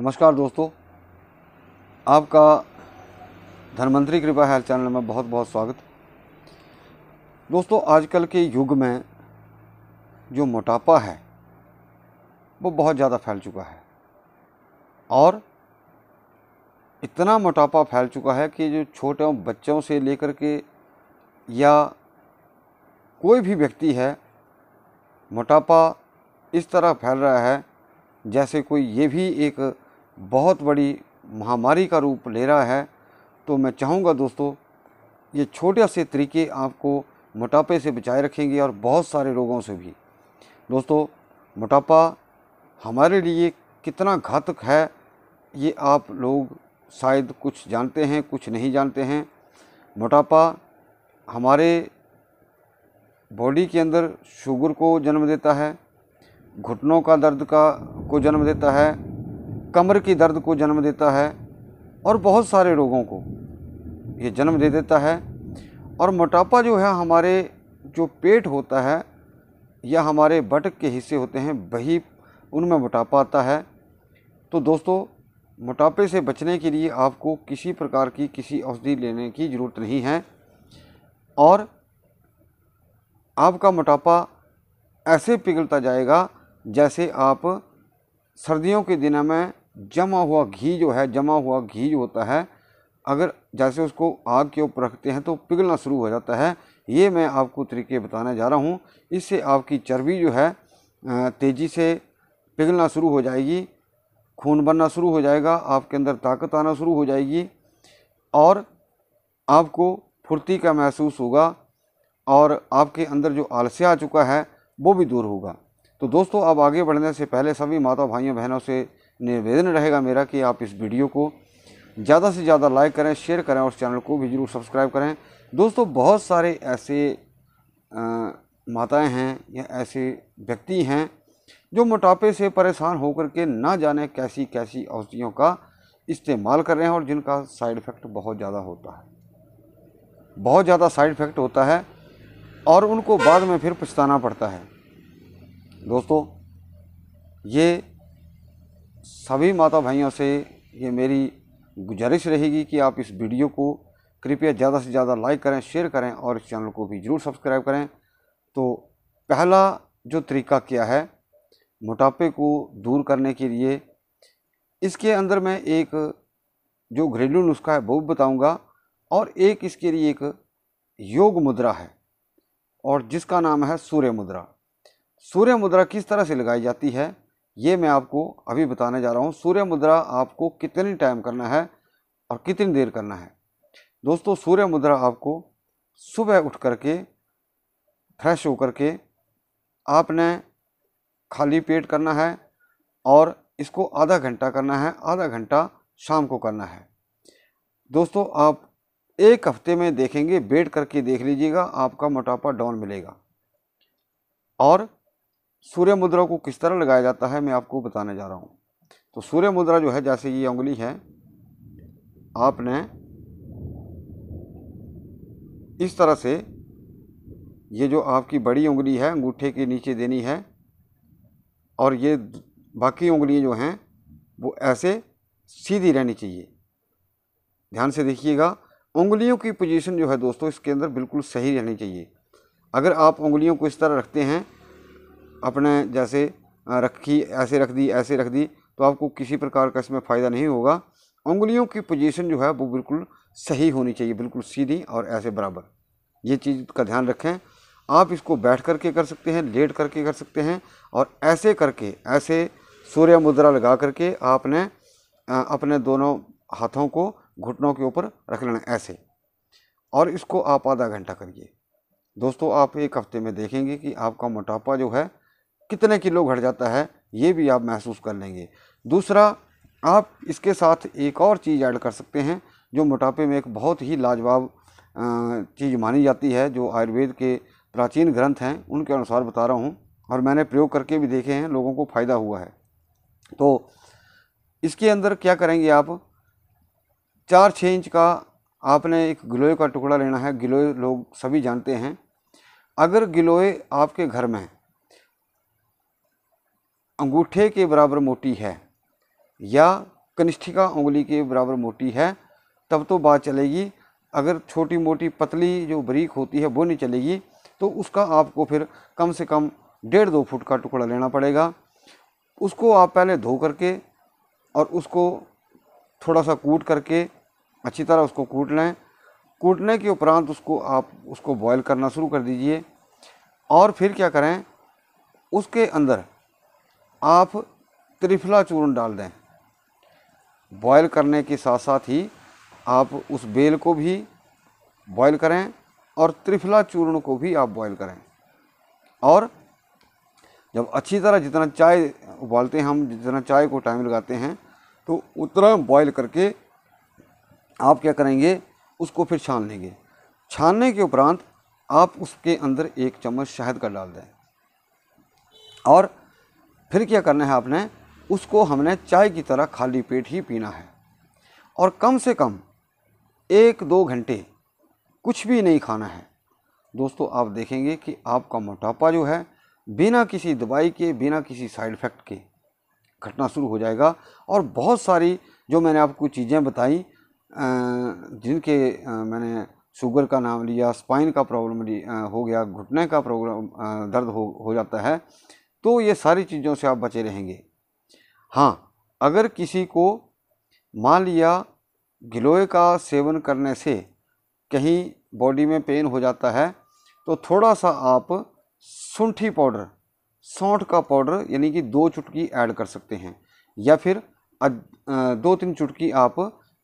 नमस्कार दोस्तों आपका धनवंतरी कृपा हेल्थ चैनल में बहुत बहुत स्वागत दोस्तों आजकल के युग में जो मोटापा है वो बहुत ज़्यादा फैल चुका है और इतना मोटापा फैल चुका है कि जो छोटे बच्चों से लेकर के या कोई भी व्यक्ति है मोटापा इस तरह फैल रहा है जैसे कोई ये भी एक बहुत बड़ी महामारी का रूप ले रहा है तो मैं चाहूँगा दोस्तों ये छोटे से तरीके आपको मोटापे से बचाए रखेंगे और बहुत सारे रोगों से भी दोस्तों मोटापा हमारे लिए कितना घातक है ये आप लोग शायद कुछ जानते हैं कुछ नहीं जानते हैं मोटापा हमारे बॉडी के अंदर शुगर को जन्म देता है घुटनों का दर्द का को जन्म देता है कमर की दर्द को जन्म देता है और बहुत सारे रोगों को ये जन्म दे देता है और मोटापा जो है हमारे जो पेट होता है या हमारे बटक के हिस्से होते हैं वही उनमें मोटापा आता है तो दोस्तों मोटापे से बचने के लिए आपको किसी प्रकार की किसी औषधि लेने की ज़रूरत नहीं है और आपका मोटापा ऐसे पिघलता जाएगा जैसे आप सर्दियों के दिनों में जमा हुआ घी जो है जमा हुआ घी जो होता है अगर जैसे उसको आग के ऊपर रखते हैं तो पिघलना शुरू हो जाता है ये मैं आपको तरीके बताने जा रहा हूँ इससे आपकी चर्बी जो है तेज़ी से पिघलना शुरू हो जाएगी खून बनना शुरू हो जाएगा आपके अंदर ताकत आना शुरू हो जाएगी और आपको फुर्ती का महसूस होगा और आपके अंदर जो आलस्य आ चुका है वो भी दूर होगा तो दोस्तों अब आगे बढ़ने से पहले सभी माता भाइयों बहनों से निवेदन रहेगा मेरा कि आप इस वीडियो को ज़्यादा से ज़्यादा लाइक करें शेयर करें और चैनल को भी ज़रूर सब्सक्राइब करें दोस्तों बहुत सारे ऐसे माताएं हैं या ऐसे व्यक्ति हैं जो मोटापे से परेशान होकर के ना जाने कैसी कैसी औषधियों का इस्तेमाल कर रहे हैं और जिनका साइड इफ़ेक्ट बहुत ज़्यादा होता है बहुत ज़्यादा साइड इफ़ेक्ट होता है और उनको बाद में फिर पछताना पड़ता है दोस्तों ये सभी माता भाइयों से ये मेरी गुजारिश रहेगी कि आप इस वीडियो को कृपया ज़्यादा से ज़्यादा लाइक करें शेयर करें और इस चैनल को भी ज़रूर सब्सक्राइब करें तो पहला जो तरीका क्या है मोटापे को दूर करने के लिए इसके अंदर मैं एक जो घरेलू नुस्खा है वो भी बताऊँगा और एक इसके लिए एक योग मुद्रा है और जिसका नाम है सूर्य मुद्रा सूर्य मुद्रा किस तरह से लगाई जाती है ये मैं आपको अभी बताने जा रहा हूँ सूर्य मुद्रा आपको कितनी टाइम करना है और कितनी देर करना है दोस्तों सूर्य मुद्रा आपको सुबह उठ करके फ्रेश होकर के आपने खाली पेट करना है और इसको आधा घंटा करना है आधा घंटा शाम को करना है दोस्तों आप एक हफ्ते में देखेंगे बैठ करके देख लीजिएगा आपका मोटापा डाउन मिलेगा और सूर्य मुद्रा को किस तरह लगाया जाता है मैं आपको बताने जा रहा हूँ तो सूर्य मुद्रा जो है जैसे ये उंगली है आपने इस तरह से ये जो आपकी बड़ी उंगली है अंगूठे के नीचे देनी है और ये बाकी उंगलियाँ जो हैं वो ऐसे सीधी रहनी चाहिए ध्यान से देखिएगा उंगलियों की पोजीशन जो है दोस्तों इसके अंदर बिल्कुल सही रहनी चाहिए अगर आप उंगलियों को इस तरह रखते हैं अपने जैसे रखी ऐसे रख दी ऐसे रख दी तो आपको किसी प्रकार का इसमें फ़ायदा नहीं होगा उंगलियों की पोजीशन जो है वो बिल्कुल सही होनी चाहिए बिल्कुल सीधी और ऐसे बराबर ये चीज़ का ध्यान रखें आप इसको बैठ कर के कर सकते हैं लेट करके कर सकते हैं और ऐसे करके ऐसे सूर्य मुद्रा लगा करके आपने अपने दोनों हाथों को घुटनों के ऊपर रख लेना ऐसे और इसको आप आधा घंटा करिए दोस्तों आप एक हफ्ते में देखेंगे कि आपका मोटापा जो है कितने किलो घट जाता है ये भी आप महसूस कर लेंगे दूसरा आप इसके साथ एक और चीज़ ऐड कर सकते हैं जो मोटापे में एक बहुत ही लाजवाब चीज़ मानी जाती है जो आयुर्वेद के प्राचीन ग्रंथ हैं उनके अनुसार बता रहा हूँ और मैंने प्रयोग करके भी देखे हैं लोगों को फ़ायदा हुआ है तो इसके अंदर क्या करेंगे आप चार छः इंच का आपने एक गिलोय का टुकड़ा लेना है गिलोय लोग सभी जानते हैं अगर गिलोय आपके घर में अंगूठे के बराबर मोटी है या कनिष्ठिका उंगली के बराबर मोटी है तब तो बात चलेगी अगर छोटी मोटी पतली जो बरीक होती है वो नहीं चलेगी तो उसका आपको फिर कम से कम डेढ़ दो फुट का टुकड़ा लेना पड़ेगा उसको आप पहले धो करके और उसको थोड़ा सा कूट करके अच्छी तरह उसको कूट लें कूटने के उपरांत उसको आप उसको बॉयल करना शुरू कर दीजिए और फिर क्या करें उसके अंदर आप त्रिफला चूर्ण डाल दें बॉयल करने के साथ साथ ही आप उस बेल को भी बॉयल करें और त्रिफला चूर्ण को भी आप बॉयल करें और जब अच्छी तरह जितना चाय उबालते हैं हम जितना चाय को टाइम लगाते हैं तो उतना बॉयल करके आप क्या करेंगे उसको फिर छान लेंगे छानने के उपरांत आप उसके अंदर एक चम्मच शहद का डाल दें और फिर क्या करना है आपने उसको हमने चाय की तरह खाली पेट ही पीना है और कम से कम एक दो घंटे कुछ भी नहीं खाना है दोस्तों आप देखेंगे कि आपका मोटापा जो है बिना किसी दवाई के बिना किसी साइड इफ़ेक्ट के घटना शुरू हो जाएगा और बहुत सारी जो मैंने आपको चीज़ें बताई जिनके मैंने शुगर का नाम लिया स्पाइन का प्रॉब्लम हो गया घुटने का प्रॉब्लम दर्द हो हो जाता है तो ये सारी चीज़ों से आप बचे रहेंगे हाँ अगर किसी को मान लिया गिलोय का सेवन करने से कहीं बॉडी में पेन हो जाता है तो थोड़ा सा आप सुंठी पाउडर सौंठ का पाउडर यानी कि दो चुटकी ऐड कर सकते हैं या फिर अज, दो तीन चुटकी आप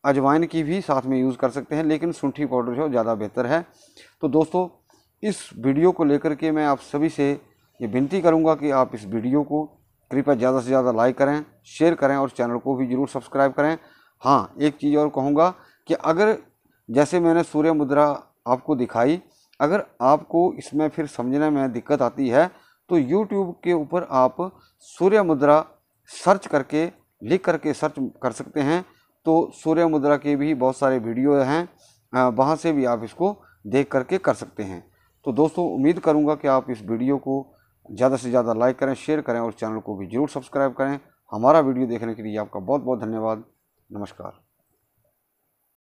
अजवाइन की भी साथ में यूज़ कर सकते हैं लेकिन सुंठी पाउडर जो ज़्यादा बेहतर है तो दोस्तों इस वीडियो को लेकर के मैं आप सभी से ये विनती करूँगा कि आप इस वीडियो को कृपया ज़्यादा से ज़्यादा लाइक करें शेयर करें और चैनल को भी ज़रूर सब्सक्राइब करें हाँ एक चीज़ और कहूँगा कि अगर जैसे मैंने सूर्य मुद्रा आपको दिखाई अगर आपको इसमें फिर समझने में दिक्कत आती है तो यूट्यूब के ऊपर आप सूर्य मुद्रा सर्च करके लिख करके सर्च कर सकते हैं तो सूर्य मुद्रा के भी बहुत सारे वीडियो हैं वहाँ से भी आप इसको देख करके कर सकते हैं तो दोस्तों उम्मीद करूँगा कि आप इस वीडियो को ज़्यादा से ज़्यादा लाइक करें शेयर करें और चैनल को भी ज़रूर सब्सक्राइब करें हमारा वीडियो देखने के लिए आपका बहुत बहुत धन्यवाद नमस्कार